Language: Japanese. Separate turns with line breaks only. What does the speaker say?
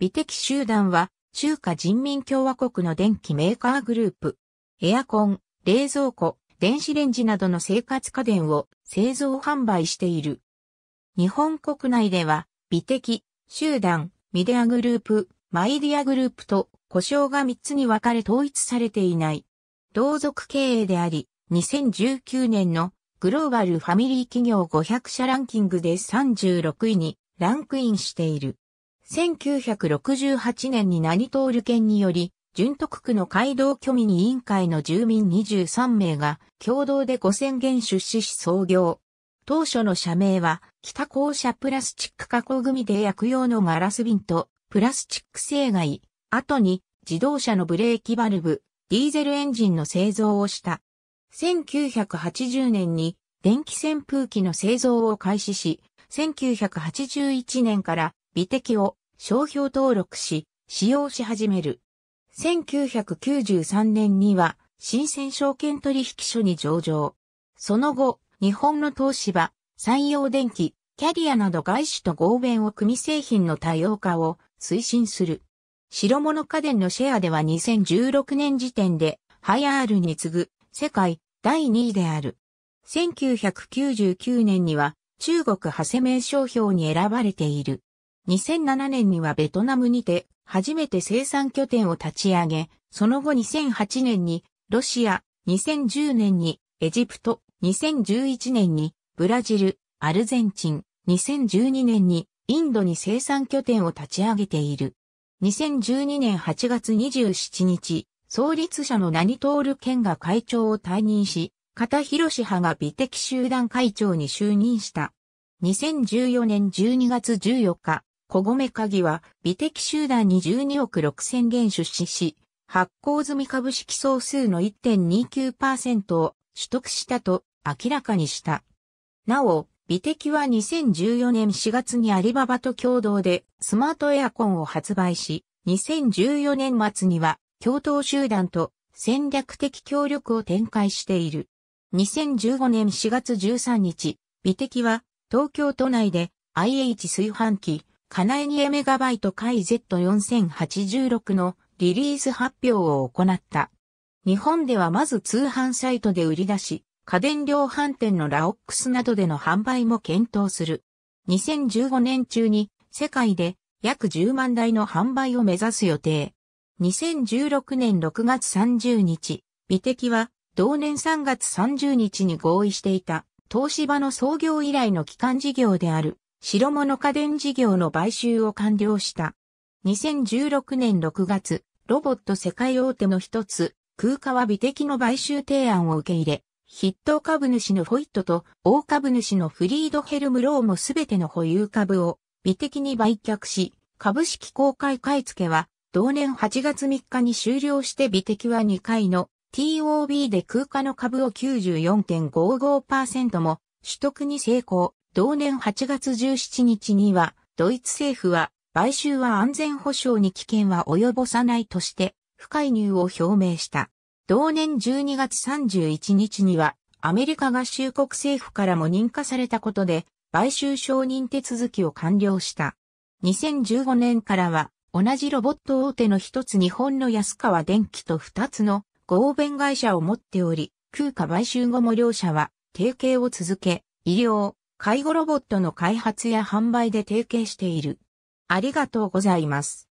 美的集団は、中華人民共和国の電気メーカーグループ。エアコン、冷蔵庫、電子レンジなどの生活家電を製造販売している。日本国内では、美的、集団、ミデアグループ、マイディアグループと、故障が3つに分かれ統一されていない。同族経営であり、2019年のグローバルファミリー企業500社ランキングで36位にランクインしている。1968年に何通る県により、順徳区の街道居民委員会の住民23名が共同で五千元出資し創業。当初の社名は北校舎プラスチック加工組で薬用のガラス瓶とプラスチック製外、後に自動車のブレーキバルブ、ディーゼルエンジンの製造をした。1980年に電気扇風機の製造を開始し、1981年から美的を商標登録し、使用し始める。1993年には、新鮮証券取引所に上場。その後、日本の東芝、山陽電機、キャリアなど外資と合弁を組製品の多様化を推進する。白物家電のシェアでは2016年時点で、ハイアールに次ぐ世界第2位である。1999年には中国派生名商標に選ばれている。2007年にはベトナムにて初めて生産拠点を立ち上げ、その後2008年にロシア、2010年にエジプト、2011年にブラジル、アルゼンチン、2012年にインドに生産拠点を立ち上げている。2012年8月27日、創立者の何る県が会長を退任し、片広志派が美的集団会長に就任した。2014年12月14日、小米鍵は、美的集団に12億6000元出資し、発行済み株式総数の1.29%を取得したと明らかにした。なお、美的は2014年4月にアリババと共同でスマートエアコンを発売し、2014年末には共同集団と戦略的協力を展開している。2015年4月13日、美的は東京都内で IH 炊飯器、カナエニエメガバイト回 Z4086 のリリース発表を行った。日本ではまず通販サイトで売り出し、家電量販店のラオックスなどでの販売も検討する。2015年中に世界で約10万台の販売を目指す予定。2016年6月30日、美的は同年3月30日に合意していた東芝の創業以来の基幹事業である白物家電事業の買収を完了した。2016年6月、ロボット世界大手の一つ、空化は美的の買収提案を受け入れ、筆頭株主のフォイットと大株主のフリードヘルムローもすべての保有株を美的に売却し、株式公開買付は同年8月3日に終了して美的は2回の TOB で空化の株を94.55%も取得に成功。同年8月17日には、ドイツ政府は、買収は安全保障に危険は及ぼさないとして、不介入を表明した。同年12月31日には、アメリカ合衆国政府からも認可されたことで、買収承認手続きを完了した。2015年からは、同じロボット大手の一つ日本の安川電機と二つの合弁会社を持っており、空貨買収後も両社は提携を続け、医療、介護ロボットの開発や販売で提携している。ありがとうございます。